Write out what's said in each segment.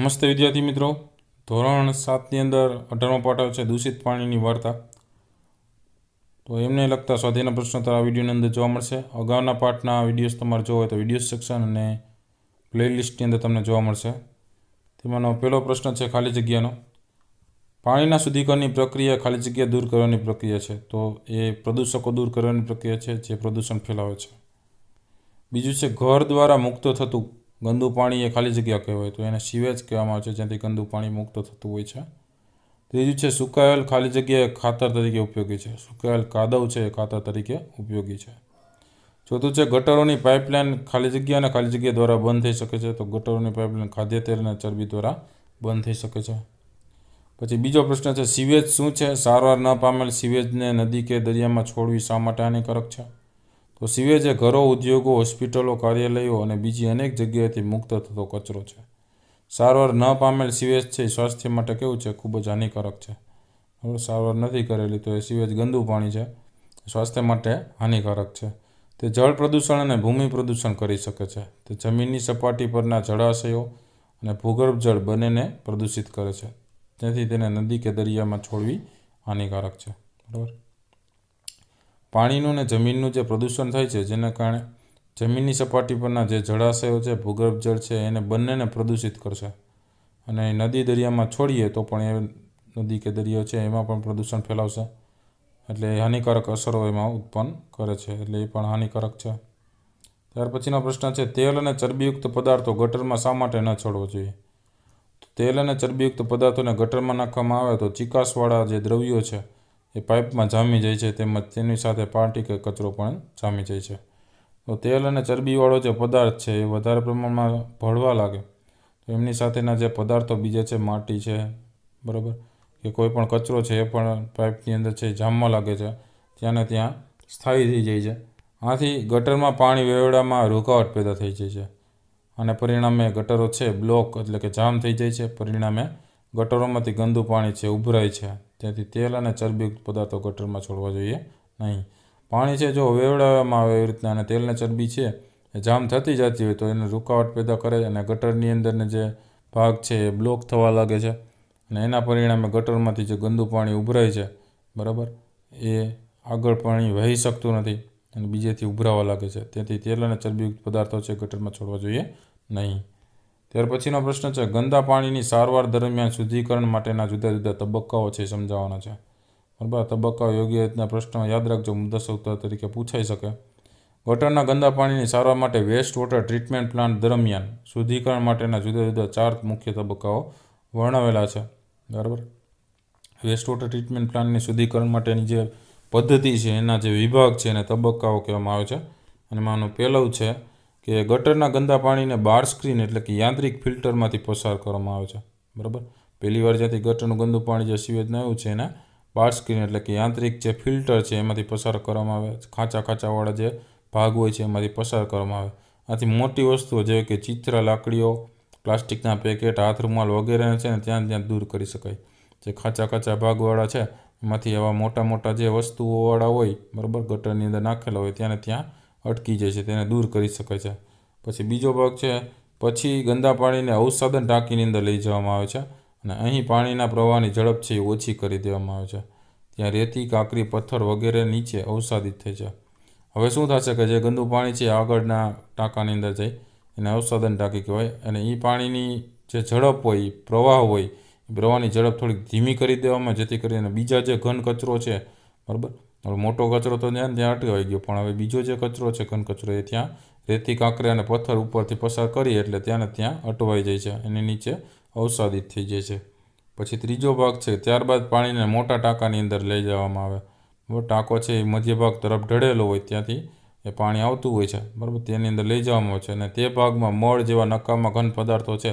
નમસ્તે વિદ્યાર્થી મિત્રો ધોરણ સાતની અંદર અઢારમો પાઠવ છે દૂષિત પાણીની વાર્તા તો એમને લગતા સ્વાધીના પ્રશ્નો તો આ વિડીયોની અંદર જોવા મળશે અગાઉના પાઠના વિડીયોઝ તમારે જોવો હોય તો વિડીયો સેક્શન અને પ્લેલિસ્ટની અંદર તમને જોવા મળશે તેમાંનો પહેલો પ્રશ્ન છે ખાલી જગ્યાનો પાણીના શુદ્ધિકરણની પ્રક્રિયા ખાલી જગ્યા દૂર કરવાની પ્રક્રિયા છે તો એ પ્રદૂષકો દૂર કરવાની પ્રક્રિયા છે જે પ્રદૂષણ ફેલાવે છે બીજું છે ઘર દ્વારા મુક્ત થતું ગંદુ પાણી એ ખાલી જગ્યા કહેવાય તો એને સીવેજ કહેવામાં આવે છે જ્યાંથી ગંદુ પાણી મુક્ત થતું હોય છે ત્રીજું છે સુકાયેલ ખાલી જગ્યાએ ખાતર તરીકે ઉપયોગી છે સુકાયેલ કાદવ છે એ ખાતર તરીકે ઉપયોગી છે ચોથું છે ગટરોની પાઇપલાઇન ખાલી જગ્યા અને ખાલી જગ્યા દ્વારા બંધ થઈ શકે છે તો ગટરોની પાઇપલાઇન ખાદ્ય તેલ અને ચરબી દ્વારા બંધ થઈ શકે છે પછી બીજો પ્રશ્ન છે સીવેજ શું છે સારવાર ન પામેલ સીવેજને નદી કે દરિયામાં છોડવી શા માટે હાનિકારક છે તો સિવાય જે ઘરો ઉદ્યોગો હોસ્પિટલો કાર્યાલયો અને બીજી અનેક જગ્યાએથી મુક્ત થતો કચરો છે સારવાર ન પામેલ સિવેજ છે સ્વાસ્થ્ય માટે કેવું છે ખૂબ જ હાનિકારક છે સારવાર નથી કરેલી તો એ સિવેજ ગંદુ પાણી છે સ્વાસ્થ્ય માટે હાનિકારક છે તે જળ પ્રદૂષણ અને ભૂમિ પ્રદૂષણ કરી શકે છે તે જમીનની સપાટી પરના જળાશયો અને ભૂગર્ભ જળ બંનેને પ્રદૂષિત કરે છે તેથી તેને નદી કે દરિયામાં છોડવી હાનિકારક છે બરાબર પાણીનું ને જમીનનું જે પ્રદૂષણ થાય છે જેના કારણે જમીનની સપાટી પરના જે જળાશયો છે ભૂગર્ભ જળ છે એને બંનેને પ્રદૂષિત કરશે અને નદી દરિયામાં છોડીએ તો પણ એ નદી કે દરિયો છે એમાં પણ પ્રદૂષણ ફેલાવશે એટલે એ હાનિકારક અસરો એમાં ઉત્પન્ન કરે છે એટલે એ પણ હાનિકારક છે ત્યાર પછીનો પ્રશ્ન છે તેલ અને ચરબીયુક્ત પદાર્થો ગટરમાં શા માટે ન છોડવો જોઈએ તેલ અને ચરબીયુક્ત પદાર્થોને ગટરમાં નાખવામાં આવે તો ચિકાસવાળા જે દ્રવ્યો છે એ પાઇપમાં જામી જાય છે તેમજ તેની સાથે પાર્ટી કે કચરો પણ જામી જાય છે તો તેલ અને ચરબીવાળો જે પદાર્થ છે એ વધારે પ્રમાણમાં ભળવા લાગે તો એમની સાથેના જે પદાર્થો બીજા છે માટી છે બરાબર કે કોઈ પણ કચરો છે એ પણ પાઇપની અંદર છે જામવા લાગે છે ત્યાં ને ત્યાં સ્થાયી થઈ જાય છે આથી ગટરમાં પાણી વેવડામાં રોકાવટ પેદા થઈ જાય છે અને પરિણામે ગટરો છે બ્લોક એટલે કે જામ થઈ જાય છે પરિણામે ગટરોમાંથી ગંદુ પાણી છે ઉભરાય છે તેથી તેલ અને ચરબીયુક્ત પદાર્થો ગટરમાં છોડવા જોઈએ નહીં પાણી છે જો વેવડાવવામાં આવે એવી રીતના અને તેલને ચરબી છે એ જામ થતી જતી હોય તો એને રૂકાવટ પેદા કરે અને ગટરની અંદરને જે ભાગ છે એ બ્લોક થવા લાગે છે અને એના પરિણામે ગટરમાંથી જે ગંદુ પાણી ઉભરાય છે બરાબર એ આગળ પાણી વહી શકતું નથી અને બીજેથી ઉભરાવા લાગે છે તેથી તેલ અને ચરબીયુક્ત પદાર્થો છે ગટરમાં છોડવા જોઈએ નહીં ત્યાર પછીનો પ્રશ્ન છે ગંદા પાણીની સારવાર દરમિયાન શુદ્ધિકરણ માટેના જુદા જુદા તબક્કાઓ છે સમજાવવાના છે બરાબર તબક્કાઓ યોગ્ય રીતના પ્રશ્ન યાદ રાખજો મુદ્દા સૌતા તરીકે પૂછાઈ શકે ગટરના ગંદા પાણીની સારવાર માટે વેસ્ટ વોટર ટ્રીટમેન્ટ પ્લાન્ટ દરમિયાન શુદ્ધિકરણ માટેના જુદા જુદા ચાર મુખ્ય તબક્કાઓ વર્ણવેલા છે બરાબર વેસ્ટ વોટર ટ્રીટમેન્ટ પ્લાન્ટની શુદ્ધિકરણ માટેની જે પદ્ધતિ છે એના જે વિભાગ છે એને તબક્કાઓ કહેવામાં આવે છે અને માનો પહેલું છે કે ગટરના ગંદા પાણીને બાર સ્ક્રીન એટલે કે યાંત્રિક ફિલ્ટરમાંથી પસાર કરવામાં આવે છે બરાબર પહેલી વાર જ્યાંથી ગટરનું ગંદુ પાણી જે સિવેજ આવ્યું છે એના બાર સ્ક્રીન એટલે કે યાંત્રિક જે ફિલ્ટર છે એમાંથી પસાર કરવામાં આવે ખાંચા ખાંચાવાળા જે ભાગ હોય છે એમાંથી પસાર કરવામાં આવે આથી મોટી વસ્તુઓ જેવી કે ચિત્ર લાકડીઓ પ્લાસ્ટિકના પેકેટ હાથ રૂમાલ વગેરેને છે ને ત્યાં ત્યાં દૂર કરી શકાય જે ખાંચા ખાંચા ભાગવાળા છે એમાંથી એવા મોટા મોટા જે વસ્તુઓવાળા હોય બરાબર ગટરની અંદર નાખેલા હોય ત્યાં ત્યાં અટકી જાય છે તેને દૂર કરી શકે છે પછી બીજો ભાગ છે પછી ગંદા પાણીને અવસાધન ટાંકીની અંદર લઈ જવામાં આવે છે અને અહીં પાણીના પ્રવાહની ઝડપ છે એ ઓછી કરી દેવામાં આવે છે ત્યાં રેતી કાંકરી પથ્થર વગેરે નીચે અવસાદિત થઈ છે હવે શું થશે કે જે ગંદુ પાણી છે આગળના ટાંકાની અંદર જાય એને અવસાધન ટાંકી કહેવાય અને એ પાણીની જે ઝડપ હોય પ્રવાહ હોય પ્રવાહની ઝડપ થોડીક ધીમી કરી દેવામાં જેથી કરીને બીજા જે ઘન કચરો છે બરાબર હવે મોટો કચરો તો ત્યાં ત્યાં અટવાઈ ગયો પણ હવે બીજો જે કચરો છે ઘન કચરો એ ત્યાં રેતી કાંકરે અને પથ્થર ઉપરથી પસાર કરીએ એટલે ત્યાં ત્યાં અટવાઈ જાય છે એની નીચે અવસાદિત થઈ જાય છે પછી ત્રીજો ભાગ છે ત્યારબાદ પાણીને મોટા ટાંકાની અંદર લઈ જવામાં આવે ટાંકો છે એ મધ્ય ભાગ તરફ ઢળેલો હોય ત્યાંથી એ પાણી આવતું હોય છે બરાબર તેની અંદર લઈ જવામાં આવે છે અને તે ભાગમાં મળ જેવા નકામાં ઘન પદાર્થો છે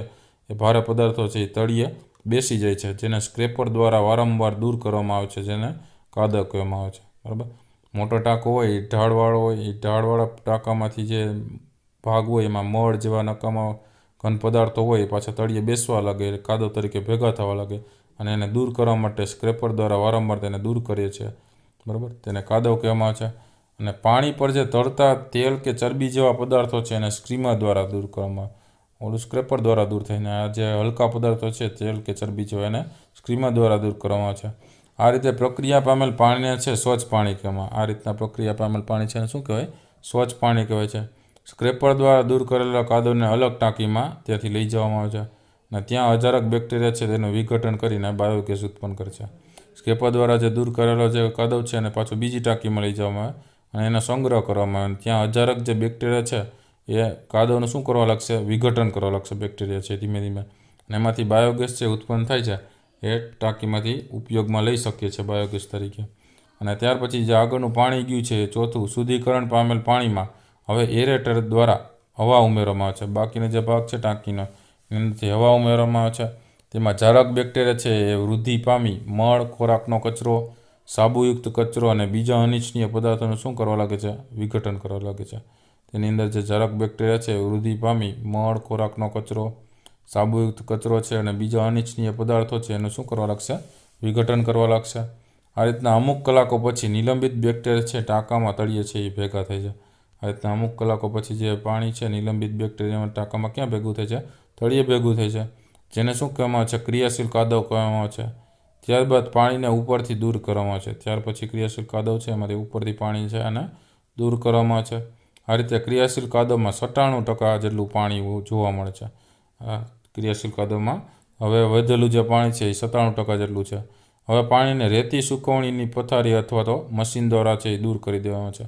એ ભારે પદાર્થો છે એ તળીએ બેસી જાય છે જેને સ્ક્રેપર દ્વારા વારંવાર દૂર કરવામાં આવે છે જેને કાદવ કહેવામાં આવે છે બરાબર મોટો ટાંકો હોય ઢાળવાળો હોય એ ઢાળવાળા ટાંકામાંથી જે ભાગ હોય એમાં મળ જેવા નકામા ઘન પદાર્થો હોય પાછા તળિયે બેસવા લાગે કાદવ તરીકે ભેગા થવા લાગે અને એને દૂર કરવા માટે સ્ક્રેપર દ્વારા વારંવાર તેને દૂર કરીએ છીએ બરાબર તેને કાદવ કહેવામાં છે અને પાણી પર જે તળતા તેલ કે ચરબી જેવા પદાર્થો છે એને સ્ક્રીમર દ્વારા દૂર કરવામાં ઓલું સ્ક્રેપર દ્વારા દૂર થઈને આ જે હલકા પદાર્થો છે તેલ કે ચરબી જેવા એને સ્ક્રીમર દ્વારા દૂર કરવામાં છે આ રીતે પ્રક્રિયા પામેલ પાણીને છે સ્વચ્છ પાણી કહેવામાં આ રીતના પ્રક્રિયા પામેલ પાણી છે શું કહેવાય સ્વચ્છ પાણી કહેવાય છે સ્ક્રેપર દ્વારા દૂર કરેલા કાદવને અલગ ટાંકીમાં ત્યાંથી લઈ જવામાં આવે છે અને ત્યાં હજારક બેક્ટેરિયા છે તેનું વિઘટન કરીને બાયોગેસ ઉત્પન્ન કરે છે સ્ક્રેપર દ્વારા જે દૂર કરેલો જે કાદવ છે એને પાછું બીજી ટાંકીમાં લઈ જવામાં આવે અને એનો સંગ્રહ કરવામાં આવે ત્યાં હજારક જે બેક્ટેરિયા છે એ કાદવનું શું કરવા લાગશે વિઘટન કરવા લાગશે બેક્ટેરિયા છે ધીમે ધીમે અને એમાંથી બાયોગેસ છે ઉત્પન્ન થાય છે એ ટાંકીમાંથી ઉપયોગમાં લઈ શકીએ છીએ બાયોગેસ તરીકે અને ત્યાર પછી જે આગળનું પાણી ગયું છે ચોથું શુદ્ધિકરણ પામેલ પાણીમાં હવે એરેટર દ્વારા હવા ઉમેરવામાં આવે છે બાકીનો જે ભાગ છે ટાંકીનો એનાથી હવા ઉમેરવામાં આવે છે તેમાં જારક બેક્ટેરિયા છે એ વૃદ્ધિ પામી મળ ખોરાકનો કચરો સાબુયુક્ત કચરો અને બીજા અનિચ્છનીય પદાર્થોનું શું કરવા લાગે છે વિઘટન કરવા લાગે છે તેની અંદર જે જારક બેક્ટેરિયા છે વૃદ્ધિ પામી મળ ખોરાકનો કચરો સાબુયુક્ત કચરો છે અને બીજા અનિચ્છનીય પદાર્થો છે એનું શું કરવા લાગશે વિઘટન કરવા લાગશે આ રીતના અમુક કલાકો પછી નિલંબિત બેક્ટેરિયા છે ટાંકામાં તળીએ છે એ ભેગા થઈ છે આ રીતના અમુક કલાકો પછી જે પાણી છે નિલંબિત બેક્ટેરિયામાં ટાંકામાં ક્યાં ભેગું થાય છે તળીએ ભેગું થાય છે જેને શું કહેવામાં આવે છે ક્રિયાશીલ કાદવ કહેવામાં આવે છે ત્યારબાદ પાણીને ઉપરથી દૂર કરવામાં આવે છે ત્યાર પછી ક્રિયાશીલ કાદવ છે એમાંથી ઉપરથી પાણી છે અને દૂર કરવામાં આવે છે આ રીતે ક્રિયાશીલ કાદવમાં સત્તાણું ટકા જેટલું પાણી જોવા મળે છે ક્રિયાશીલ કદમાં હવે વધેલું જે પાણી છે એ સત્તાણું ટકા જેટલું છે હવે પાણીને રેતી સુકવણીની પથારી અથવા તો મશીન દ્વારા છે એ દૂર કરી દેવામાં છે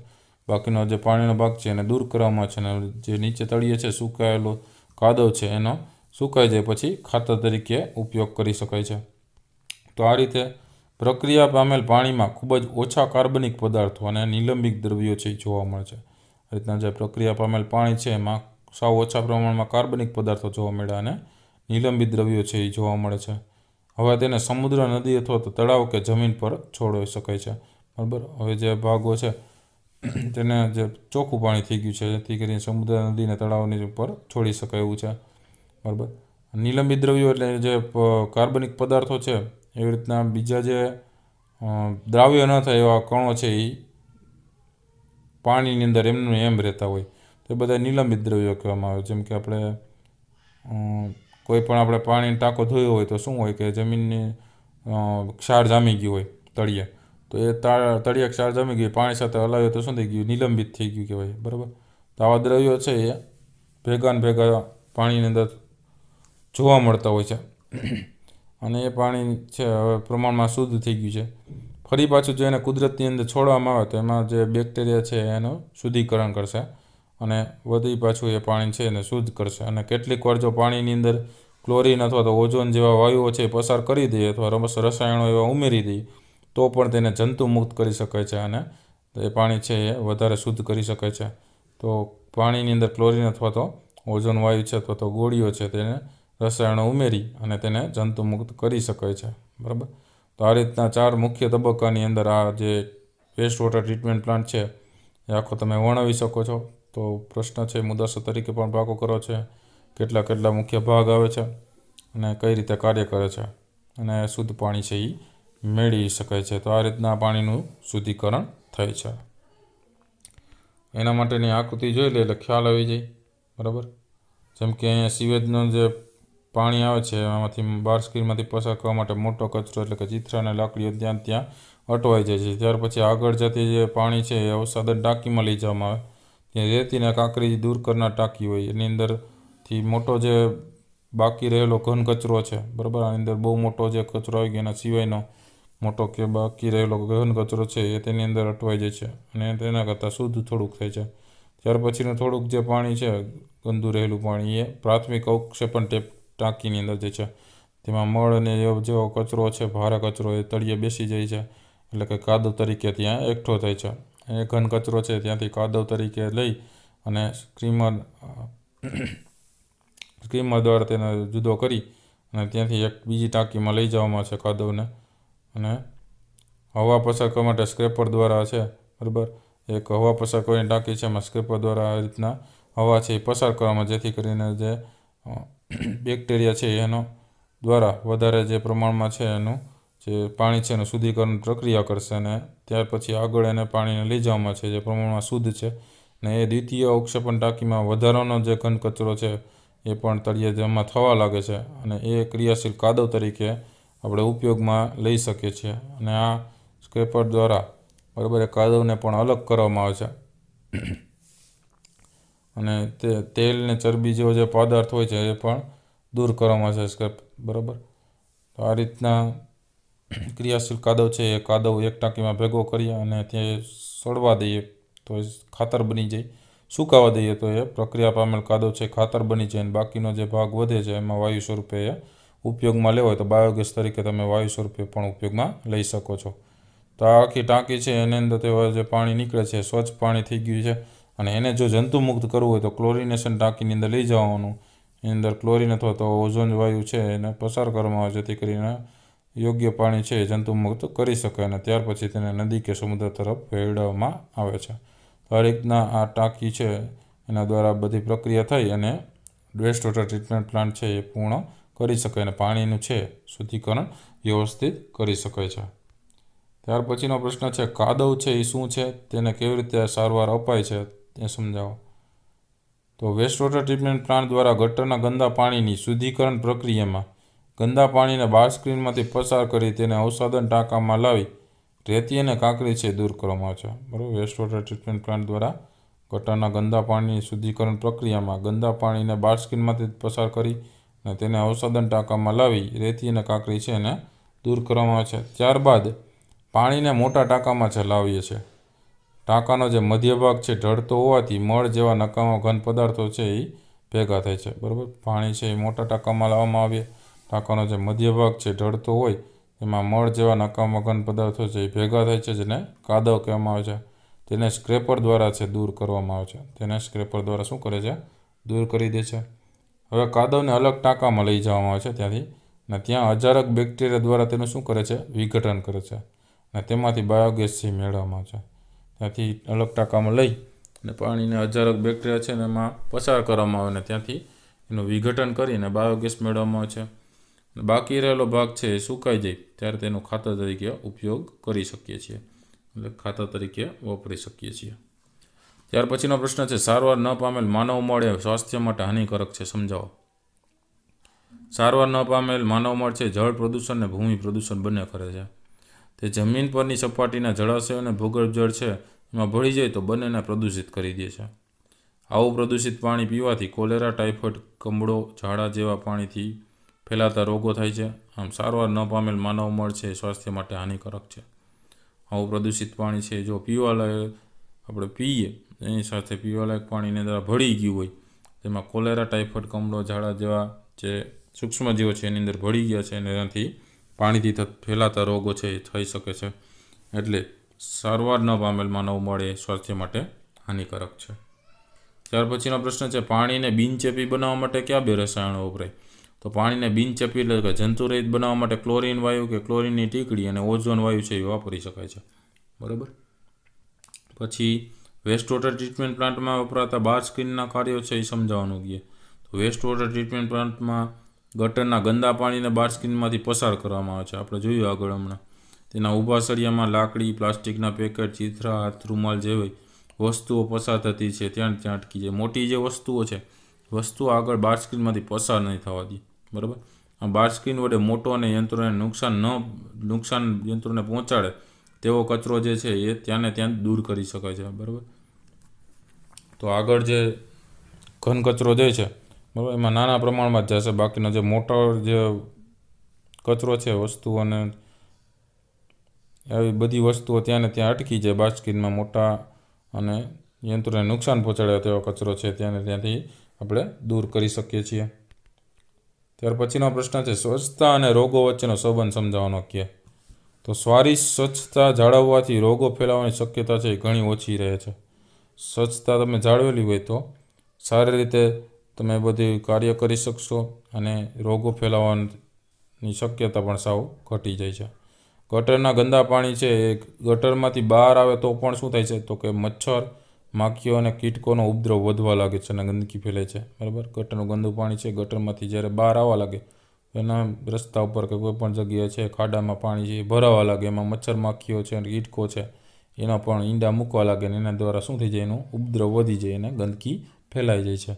બાકીનો જે પાણીનો ભાગ છે એને દૂર કરવામાં છે અને જે નીચે તળિયે છે સુકાયેલો કાદવ છે એનો સુકાઈ જાય પછી ખાતર તરીકે ઉપયોગ કરી શકાય છે તો આ રીતે પ્રક્રિયા પામેલ પાણીમાં ખૂબ જ ઓછા કાર્બનિક પદાર્થો અને નિલંબિક દ્રવ્યો છે એ જોવા મળે છે આ રીતના જે પ્રક્રિયા પામેલ પાણી છે એમાં સાવ ઓછા પ્રમાણમાં કાર્બનિક પદાર્થો જોવા મળ્યા અને નિલંબિત દ્રવ્યો છે એ જોવા મળે છે હવે તેને સમુદ્ર નદી અથવા તો તળાવ કે જમીન પર છોડાવી શકાય છે બરાબર હવે જે ભાગો છે તેને જે ચોખ્ખું પાણી થઈ ગયું છે જેથી કરીને સમુદ્ર નદીને તળાવની ઉપર છોડી શકાય એવું છે બરાબર નિલંબિત દ્રવ્યો એટલે જે કાર્બનિક પદાર્થો છે એવી રીતના બીજા જે દ્રાવ્ય ન થાય એવા કણો છે એ પાણીની અંદર એમનું એમ રહેતા હોય તે બધા નિલંબિત દ્રવ્યો કહેવામાં આવે જેમ કે આપણે કોઈ પણ આપણે પાણી ટાંકો ધોયો હોય તો શું હોય કે જમીનની ક્ષાર જામી ગયું હોય તળિયે તો એ તળિયા ક્ષાર જામી ગયું પાણી સાથે હલાવ્યો તો શું થઈ ગયું નિલંબિત થઈ ગયું કહેવાય બરાબર તો આવા દ્રવ્યો છે એ ભેગા ને ભેગા પાણીની અંદર જોવા મળતા હોય છે અને એ પાણી છે હવે પ્રમાણમાં શુદ્ધ થઈ ગયું છે ફરી પાછું જો એને કુદરતની અંદર છોડવામાં આવે તો એમાં જે બેક્ટેરિયા છે એનું શુદ્ધિકરણ કરશે અને વધી પાછું એ પાણી છે એને શુદ્ધ કરશે અને કેટલીક વાર જો પાણીની અંદર ક્લોરીન અથવા તો ઓઝોન જેવા વાયુઓ છે પસાર કરી દઈએ અથવા રમસ રસાયણો એવા ઉમેરી દઈએ તો પણ તેને જંતુ મુક્ત કરી શકાય છે અને એ પાણી છે એ વધારે શુદ્ધ કરી શકે છે તો પાણીની અંદર ક્લોરિન અથવા તો ઓઝોન વાયુ છે અથવા તો ગોળીઓ છે તેને રસાયણો ઉમેરી અને તેને જંતુમુક્ત કરી શકાય છે બરાબર તો આ રીતના ચાર મુખ્ય તબક્કાની અંદર આ જે વેસ્ટ વોટર ટ્રીટમેન્ટ પ્લાન્ટ છે એ આખો તમે વર્ણવી શકો છો તો પ્રશ્ન છે મુદ્દાસર તરીકે પણ ભાગો કરો છે કેટલા કેટલા મુખ્ય ભાગ આવે છે અને કઈ રીતે કાર્ય કરે છે અને શુદ્ધ પાણી છે એ મેળવી શકાય છે તો આ રીતના પાણીનું શુદ્ધિકરણ થાય છે એના માટેની આકૃતિ જોઈ લે એટલે ખ્યાલ આવી જાય બરાબર જેમ કે અહીંયા સિવેજનું જે પાણી આવે છે એમાંથી બાર સ્કીનમાંથી પસાર કરવા માટે મોટો કચરો એટલે કે ચિત્ર અને લાકડીઓ ત્યાં ત્યાં અટવાઈ જાય છે ત્યાર પછી આગળ જતી જે પાણી છે એ અવસાદર ટાંકીમાં લઈ જવામાં આવે જે રેતીના કાંકરી દૂર કરનાર ટાંકી હોય એની અંદરથી મોટો જે બાકી રહેલો ઘન કચરો છે બરાબર આની અંદર બહુ મોટો જે કચરો આવી ગયો એના સિવાયનો મોટો કે બાકી રહેલો ઘન કચરો છે એ તેની અંદર અટવાઈ જાય છે અને તેના કરતાં શુદ્ધ થોડુંક થાય છે ત્યાર પછીનું થોડુંક જે પાણી છે ગંદુ રહેલું પાણી એ પ્રાથમિક અવક્ષેપણ ટેપ ટાંકીની અંદર જે છે તેમાં મળ અને જેવો કચરો છે ભારે કચરો એ તળિયે બેસી જાય છે એટલે કે કાદુ તરીકે ત્યાં એકઠો થાય છે એ ઘન કચરો છે ત્યાંથી કાદવ તરીકે લઈ અને સ્ક્રીમર સ્ક્રીમર દ્વારા તેને જુદો કરી અને ત્યાંથી એક બીજી ટાંકીમાં લઈ જવામાં છે કાદવને અને હવા પસાર કરવા માટે સ્ક્રેપર દ્વારા છે બરાબર એક હવા પસાર કરવાની ટાંકી છે એમાં સ્ક્રેપર દ્વારા આ રીતના હવા છે એ પસાર કરવામાં જેથી કરીને જે બેક્ટેરિયા છે એનો દ્વારા વધારે જે પ્રમાણમાં છે એનું જે પાણી છે એનું શુદ્ધિકરણ પ્રક્રિયા કરશે અને ત્યાર પછી આગળ એને પાણીને લઈ જવામાં છે જે પ્રમાણમાં શુદ્ધ છે ને એ દ્વિતીય અવક્ષેપણ ટાંકીમાં વધારાનો જે ઘન કચરો છે એ પણ તળિયે જમા થવા લાગે છે અને એ ક્રિયાશીલ કાદવ તરીકે આપણે ઉપયોગમાં લઈ શકીએ છીએ અને આ સ્ક્રેપર દ્વારા બરાબર એ કાદવને પણ અલગ કરવામાં આવે છે અને તે તેલ ને ચરબી જેવો જે પદાર્થ હોય છે એ પણ દૂર કરવામાં આવે છે સ્ક્રેપ બરાબર તો આ રીતના ક્રિયાશીલ કાદવ છે એ કાદવ એક ટાંકીમાં ભેગો કરીએ અને તે સડવા દઈએ તો એ ખાતર બની જાય સુકાવા દઈએ તો એ પ્રક્રિયા પામેલ કાદવ છે ખાતર બની જાય અને બાકીનો જે ભાગ વધે છે એમાં વાયુ સ્વરૂપે એ ઉપયોગમાં લેવો હોય તો બાયોગેસ તરીકે તમે વાયુ સ્વરૂપે પણ ઉપયોગમાં લઈ શકો છો તો આ આખી ટાંકી છે એની અંદર તે જે પાણી નીકળે છે સ્વચ્છ પાણી થઈ ગયું છે અને એને જો જંતુમુક્ત કરવું હોય તો ક્લોરિનેશન ટાંકીની અંદર લઈ જવાનું એની અંદર ક્લોરિન અથવા તો ઓઝોન વાયુ છે એને પસાર કરવામાં આવે જેથી કરીને યોગ્ય પાણી છે એ જંતુમુક્ત કરી શકાય અને ત્યાર પછી તેને નદી કે સમુદ્ર તરફ વહેવડાવવામાં આવે છે તો આ રીતના આ ટાંકી છે એના દ્વારા બધી પ્રક્રિયા થઈ અને વેસ્ટ વોટર ટ્રીટમેન્ટ પ્લાન્ટ છે એ પૂર્ણ કરી શકાય અને પાણીનું છે શુદ્ધિકરણ વ્યવસ્થિત કરી શકાય છે ત્યાર પછીનો પ્રશ્ન છે કાદવ છે એ શું છે તેને કેવી રીતે સારવાર અપાય છે એ સમજાવો તો વેસ્ટ વોટર ટ્રીટમેન્ટ પ્લાન્ટ દ્વારા ગટરના ગંદા પાણીની શુદ્ધિકરણ પ્રક્રિયામાં ગંદા પાણીને બાર સ્ક્રીનમાંથી પસાર કરી તેને અવસાદન ટાંકામાં લાવી રેતી અને કાંકરી છે દૂર કરવામાં આવે છે બરાબર વેસ્ટ વોટર ટ્રીટમેન્ટ પ્લાન્ટ દ્વારા ગટરના ગંદા પાણીની શુદ્ધિકરણ પ્રક્રિયામાં ગંદા પાણીને બાર સ્કીનમાંથી પસાર કરી અને તેને અવસાદન ટાંકામાં લાવી રેતી અને કાંકરી છે એને દૂર કરવામાં આવે છે ત્યારબાદ પાણીને મોટા ટાંકામાં ચલાવીએ છીએ ટાંકાનો જે મધ્યભાગ છે ઢળતો હોવાથી મળ જેવા નકામા ઘન પદાર્થો છે એ ભેગા થાય છે બરાબર પાણી છે એ મોટા ટાંકામાં લાવવામાં આવે ટાંકાનો જે મધ્ય ભાગ છે ઢળતો હોય એમાં મળ જેવા નકામા ઘન પદાર્થો છે એ ભેગા થાય છે જેને કાદવ કહેવામાં આવે છે તેને સ્ક્રેપર દ્વારા છે દૂર કરવામાં આવે છે તેને સ્ક્રેપર દ્વારા શું કરે છે દૂર કરી દે છે હવે કાદવને અલગ ટાંકામાં લઈ જવામાં આવે છે ત્યાંથી અને ત્યાં હજારક બેક્ટેરિયા દ્વારા તેનું શું કરે છે વિઘટન કરે છે અને તેમાંથી બાયોગેસ બાયોગેસથી મેળવવામાં આવે છે ત્યાંથી અલગ ટાંકામાં લઈ અને પાણીને હજારક બેક્ટેરિયા છે ને એમાં પસાર કરવામાં આવે અને ત્યાંથી એનું વિઘટન કરીને બાયોગેસ મેળવવામાં આવે છે બાકી રહેલો ભાગ છે એ સુકાઈ જાય ત્યારે તેનો ખાતર તરીકે ઉપયોગ કરી શકીએ છીએ એટલે ખાતર તરીકે વાપરી શકીએ છીએ ત્યાર પછીનો પ્રશ્ન છે સારવાર ન પામેલ માનવ મળે સ્વાસ્થ્ય માટે હાનિકારક છે સમજાવો સારવાર ન પામેલ માનવ મળ છે જળ પ્રદૂષણ અને ભૂમિ પ્રદૂષણ બંને કરે છે તે જમીન પરની સપાટીના જળાશયો અને ભૂગર્ભ જળ છે એમાં ભળી જાય તો બંનેને પ્રદૂષિત કરી દે છે આવું પ્રદૂષિત પાણી પીવાથી કોલેરા ટાઇફોઇડ કમળો ઝાડા જેવા પાણીથી ફેલાતા રોગો થાય છે આમ સારવાર ન પામેલ માનવ મળ છે સ્વાસ્થ્ય માટે હાનિકારક છે આવું પ્રદૂષિત પાણી છે જો પીવાલાયક આપણે પીએ એની સાથે પીવાલાયક પાણીની અંદર ભળી ગયું હોય તેમાં કોલેરા ટાઇફોઇડ કમળો ઝાડા જેવા જે સૂક્ષ્મજીવો છે એની અંદર ભળી ગયા છે અને એનાથી પાણીથી ફેલાતા રોગો છે એ થઈ શકે છે એટલે સારવાર ન પામેલ માનવ મળે સ્વાસ્થ્ય માટે હાનિકારક છે ત્યાર પછીનો પ્રશ્ન છે પાણીને બિનચેપી બનાવવા માટે કયા બે રસાયણો વપરાય તો પાણીને બિનચપી એટલે કે જંતુરહિત બનાવવા માટે ક્લોરિન વાયુ કે ક્લોરિનની ટીકડી અને ઓઝોન વાયુ છે એ વાપરી શકાય છે બરાબર પછી વેસ્ટ વોટર ટ્રીટમેન્ટ પ્લાન્ટમાં વપરાતા બાર સ્ક્રીનના કાર્યો છે એ સમજાવવાનું કહીએ તો વેસ્ટ વોટર ટ્રીટમેન્ટ પ્લાન્ટમાં ગટરના ગંદા પાણીને બાર સ્કીનમાંથી પસાર કરવામાં આવે છે આપણે જોયું આગળ હમણાં તેના ઊભા સળિયામાં લાકડી પ્લાસ્ટિકના પેકેટ ચિથરા હાથ રૂમાલ જેવી વસ્તુઓ પસાર થતી છે ત્યાં ત્યાં અટકી જાય મોટી જે વસ્તુઓ છે વસ્તુ આગળ બાર સ્કીનમાંથી પસાર નહીં થવા દે બરાબર બાર સ્ક્રીન વડે મોટો અને યંત્રોને નુકસાન ન નુકસાન યંત્રોને પહોંચાડે તેવો કચરો જે છે એ ત્યાંને ત્યાં દૂર કરી શકાય છે બરાબર તો આગળ જે ઘન કચરો જે છે બરાબર એમાં નાના પ્રમાણમાં જ જશે બાકીનો જે મોટો જે કચરો છે વસ્તુ અને આવી બધી વસ્તુઓ ત્યાં ને ત્યાં અટકી જાય બાસ્કીનમાં મોટા અને યંત્રોને નુકસાન પહોંચાડે તેવો કચરો છે ત્યાં ત્યાંથી આપણે દૂર કરી શકીએ છીએ ત્યાર પછીનો પ્રશ્ન છે સ્વચ્છતા અને રોગો વચ્ચેનો સંબંધ સમજાવવાનો કે તો સ્વારી સ્વચ્છતા જાળવવાથી રોગો ફેલાવાની શક્યતા છે એ ઘણી ઓછી રહે છે સ્વચ્છતા તમે જાળવેલી હોય તો સારી રીતે તમે બધી કાર્ય કરી શકશો અને રોગો ફેલાવવાની શક્યતા પણ સાવ ઘટી જાય છે ગટરના ગંદા પાણી છે એ ગટરમાંથી બહાર આવે તો પણ શું થાય છે તો કે મચ્છર માખીઓ અને કીટકોનો ઉપદ્રવ વધવા લાગે છે અને ગંદકી ફેલાય છે બરાબર ગટરનું ગંદુ પાણી છે ગટરમાંથી જ્યારે બહાર આવવા લાગે એના રસ્તા ઉપર કે કોઈ પણ જગ્યાએ છે ખાડામાં પાણી છે ભરાવા લાગે એમાં મચ્છર માખીઓ છે અને કીટકો છે એના પણ ઈંડા મૂકવા લાગે ને એના દ્વારા શું થઈ જાય એનો ઉપદ્રવ વધી જાય અને ગંદકી ફેલાઈ જાય છે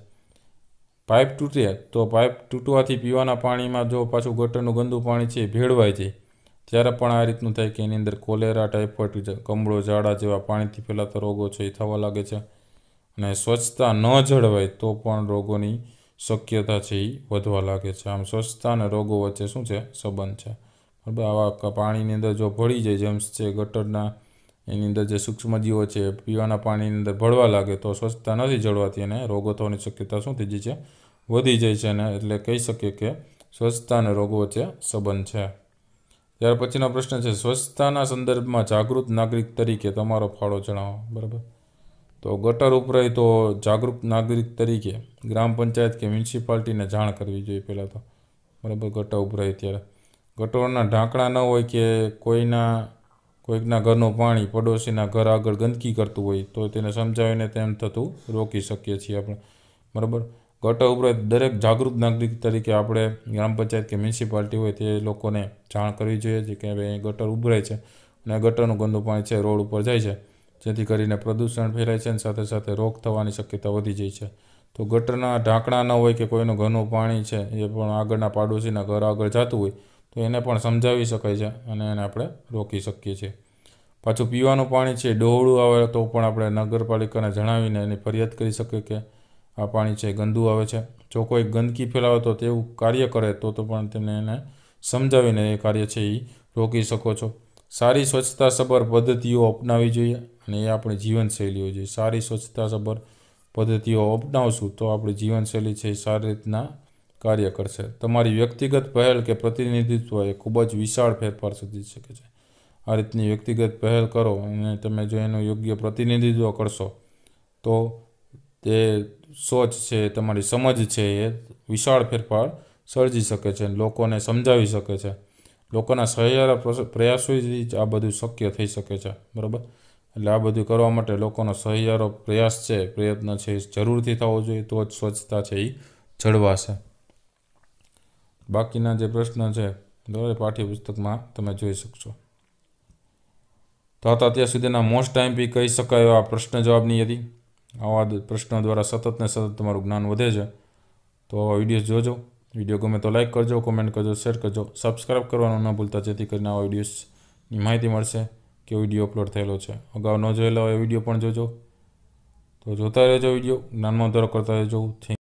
પાઇપ તૂટે તો પાઇપ તૂટવાથી પીવાના પાણીમાં જો પાછું ગટરનું ગંદુ પાણી છે ભેળવાય જાય ત્યારે પણ આ રીતનું થાય કે એની અંદર કોલેરા ટાઇફોઇડ કમળો ઝાડા જેવા પાણીથી ફેલાતા રોગો છે એ થવા લાગે છે અને સ્વચ્છતા ન જળવાય તો પણ રોગોની શક્યતા છે એ વધવા લાગે છે આમ સ્વચ્છતા અને રોગો વચ્ચે શું છે સંબંધ છે બરાબર આવા પાણીની અંદર જો ભળી જાય જેમ્સ છે ગટરના એની અંદર જે સૂક્ષ્મજીવો છે પીવાના પાણીની અંદર ભળવા લાગે તો સ્વચ્છતા નથી જળવાતી અને રોગો થવાની શક્યતા શું થઈ જાય છે વધી જાય છે અને એટલે કહી શકીએ કે સ્વચ્છતા અને રોગો વચ્ચે સંબંધ છે ત્યાર પછીનો પ્રશ્ન છે સ્વચ્છતાના સંદર્ભમાં જાગૃત નાગરિક તરીકે તમારો ફાળો જણાવો બરાબર તો ગટર ઉપરાય તો જાગૃત નાગરિક તરીકે ગ્રામ પંચાયત કે મ્યુનિસિપાલિટીને જાણ કરવી જોઈએ પહેલાં તો બરાબર ગટર ઉભરાય ત્યારે ગટરના ઢાંકણા ન હોય કે કોઈના કોઈકના ઘરનું પાણી પડોશીના ઘર આગળ ગંદકી કરતું હોય તો તેને સમજાવીને તેમ થતું રોકી શકીએ છીએ આપણે બરાબર ગટર ઉપરાંત દરેક જાગૃત નાગરિક તરીકે આપણે ગ્રામ પંચાયત કે મ્યુનિસિપાલિટી હોય તે લોકોને જાણ કરવી જોઈએ છે કે ભાઈ ગટર ઉભરાય છે અને ગટરનું ગંદુ પાણી છે રોડ ઉપર જાય છે જેથી કરીને પ્રદૂષણ ફેલાય છે અને સાથે સાથે રોગ થવાની શક્યતા વધી જાય છે તો ગટરના ઢાંકણા ન હોય કે કોઈનું ઘરનું પાણી છે એ પણ આગળના પાડોશીના ઘર આગળ જતું હોય તો એને પણ સમજાવી શકાય છે અને એને આપણે રોકી શકીએ છીએ પાછું પીવાનું પાણી છે ડોહળું આવે તો પણ આપણે નગરપાલિકાને જણાવીને એની ફરિયાદ કરી શકીએ કે આ પાણી છે ગંદુ આવે છે જો કોઈ ગંદકી ફેલાવે તો તેવું કાર્ય કરે તો તો પણ તેને એને સમજાવીને એ કાર્ય છે એ રોકી શકો છો સારી સ્વચ્છતા સભર પદ્ધતિઓ અપનાવી જોઈએ અને એ આપણી જીવનશૈલીઓ જોઈએ સારી સ્વચ્છતા સભર પદ્ધતિઓ અપનાવશું તો આપણી જીવનશૈલી છે એ સારી રીતના કાર્ય કરશે તમારી વ્યક્તિગત પહેલ કે પ્રતિનિધિત્વ એ ખૂબ જ વિશાળ ફેરફાર સર્જી શકે છે આ રીતની વ્યક્તિગત પહેલ કરો અને તમે જો એનું યોગ્ય પ્રતિનિધિત્વ કરશો તો તે સોચ છે તમારી સમજ છે એ વિશાળ ફેરફાર સર્જી શકે છે લોકોને સમજાવી શકે છે લોકોના સહિયારા પ્રયાસોથી જ આ બધું શક્ય થઈ શકે છે બરાબર એટલે આ બધું કરવા માટે લોકોનો સહિયારો પ્રયાસ છે પ્રયત્ન છે જરૂરથી થવો જોઈએ તો જ સ્વચ્છતા છે એ જળવાશે બાકીના જે પ્રશ્ન છે દરેક પાઠ્યપુસ્તકમાં તમે જોઈ શકશો તો હતા અત્યાર સુધીના મોસ્ટ ટાઈમ બી કહી શકાય એવા પ્રશ્ન જવાબની હતી આવા પ્રશ્નો દ્વારા સતત ને સતત તમારું જ્ઞાન વધે છે તો આવા વિડીયોઝ જોજો વિડીયો ગમે તો લાઇક કરજો કોમેન્ટ કરજો શેર કરજો સબસ્ક્રાઇબ કરવાનું ન ભૂલતા જેથી કરીને આવા વિડીયોઝની માહિતી મળશે કે વિડીયો અપલોડ થયેલો છે અગાઉ ન જોયેલા હોય વિડીયો પણ જોજો તો જોતા રહેજો વિડીયો જ્ઞાનમાં વધારો કરતા રહેજો થેન્ક